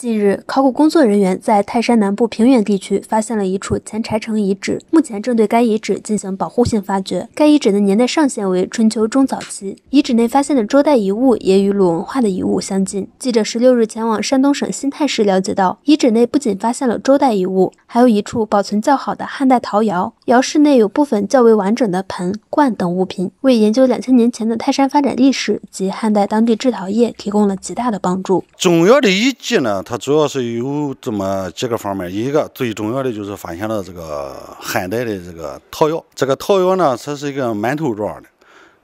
近日，考古工作人员在泰山南部平原地区发现了一处前柴城遗址，目前正对该遗址进行保护性发掘。该遗址的年代上限为春秋中早期，遗址内发现的周代遗物也与鲁文化的遗物相近。记者十六日前往山东省新泰市了解到，遗址内不仅发现了周代遗物，还有一处保存较好的汉代陶窑，窑室内有部分较为完整的盆、罐等物品，为研究两千年前的泰山发展历史及汉代当地制陶业提供了极大的帮助。重要的遗迹呢？它主要是有这么几个方面，一个最重要的就是发现了这个汉代的这个陶窑。这个陶窑呢，它是一个馒头状的，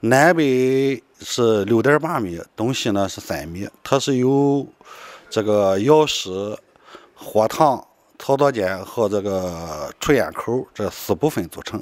南北是六点八米，东西呢是三米。它是由这个窑室、火膛、操作间和这个出烟口这四部分组成。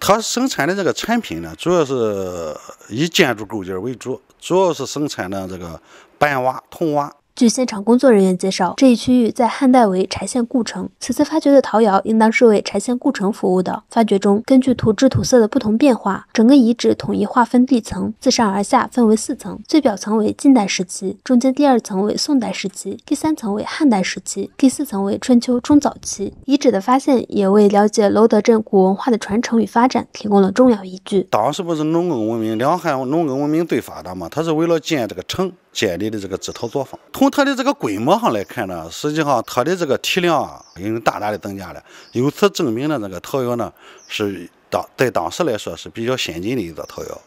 它生产的这个产品呢，主要是以建筑构件为主，主要是生产呢这个板瓦、筒瓦。据现场工作人员介绍，这一区域在汉代为柴县故城。此次发掘的陶窑应当是为柴县故城服务的。发掘中，根据土质土色的不同变化，整个遗址统一划分地层，自上而下分为四层，最表层为晋代时期，中间第二层为宋代时期，第三层为汉代时期，第四层为春秋中早期。遗址的发现也为了解楼德镇古文化的传承与发展提供了重要依据。当时不是农耕文明，两汉农耕文明最发达嘛？它是为了建这个城建立的这个制陶作坊。同它的这个规模上来看呢，实际上它的这个体量啊，已经大大的增加了。由此证明呢，这个陶窑呢，是当在当时来说是比较先进的一座陶窑。